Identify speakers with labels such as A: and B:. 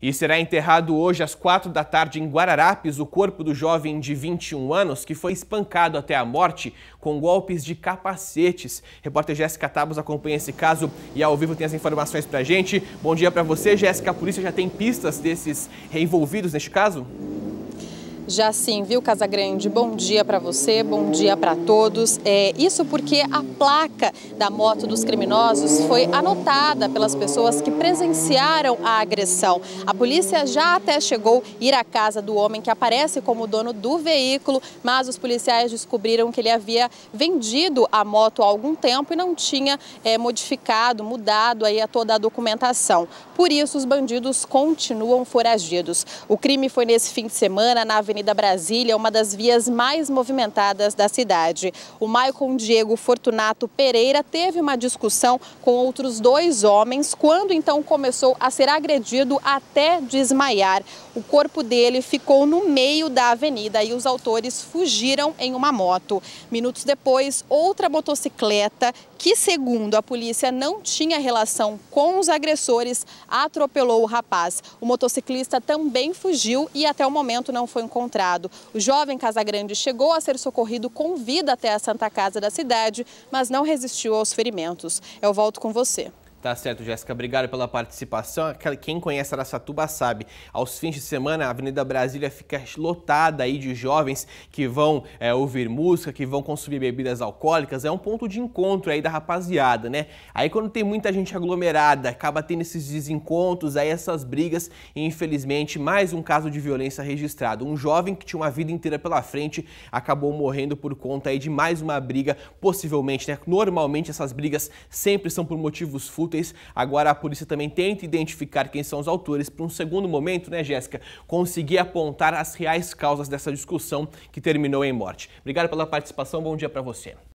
A: E será enterrado hoje às quatro da tarde em Guararapes o corpo do jovem de 21 anos que foi espancado até a morte com golpes de capacetes. Repórter Jéssica Tabos acompanha esse caso e ao vivo tem as informações pra gente. Bom dia para você, Jéssica. A polícia já tem pistas desses envolvidos neste caso?
B: Já sim, viu, Casagrande? Bom dia para você, bom dia para todos. É, isso porque a placa da moto dos criminosos foi anotada pelas pessoas que presenciaram a agressão. A polícia já até chegou a ir à casa do homem que aparece como dono do veículo, mas os policiais descobriram que ele havia vendido a moto há algum tempo e não tinha é, modificado, mudado aí a toda a documentação. Por isso, os bandidos continuam foragidos. O crime foi nesse fim de semana na Avenida Avenida Brasília, uma das vias mais movimentadas da cidade. O Maicon Diego Fortunato Pereira teve uma discussão com outros dois homens, quando então começou a ser agredido até desmaiar. O corpo dele ficou no meio da avenida e os autores fugiram em uma moto. Minutos depois, outra motocicleta, que segundo a polícia não tinha relação com os agressores, atropelou o rapaz. O motociclista também fugiu e até o momento não foi encontrado encontrado. O jovem Casagrande chegou a ser socorrido com vida até a Santa Casa da cidade, mas não resistiu aos ferimentos. Eu volto com você.
A: Tá certo, Jéssica. Obrigado pela participação. Quem conhece Aracatuba sabe, aos fins de semana a Avenida Brasília fica lotada aí de jovens que vão é, ouvir música, que vão consumir bebidas alcoólicas. É um ponto de encontro aí da rapaziada, né? Aí quando tem muita gente aglomerada, acaba tendo esses desencontros, aí essas brigas e infelizmente mais um caso de violência registrado. Um jovem que tinha uma vida inteira pela frente acabou morrendo por conta aí de mais uma briga, possivelmente, né? Normalmente essas brigas sempre são por motivos fúteis fúteis. Agora a polícia também tenta identificar quem são os autores para um segundo momento, né, Jéssica, conseguir apontar as reais causas dessa discussão que terminou em morte. Obrigado pela participação, bom dia para você.